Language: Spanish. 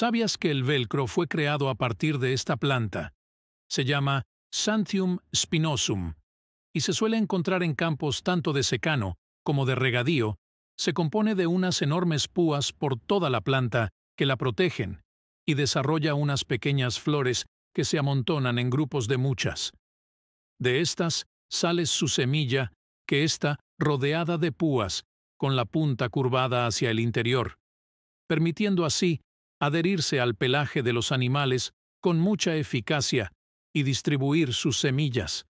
¿Sabías que el velcro fue creado a partir de esta planta? Se llama Santium spinosum y se suele encontrar en campos tanto de secano como de regadío. Se compone de unas enormes púas por toda la planta que la protegen y desarrolla unas pequeñas flores que se amontonan en grupos de muchas. De estas sale su semilla, que está rodeada de púas, con la punta curvada hacia el interior, permitiendo así adherirse al pelaje de los animales con mucha eficacia y distribuir sus semillas,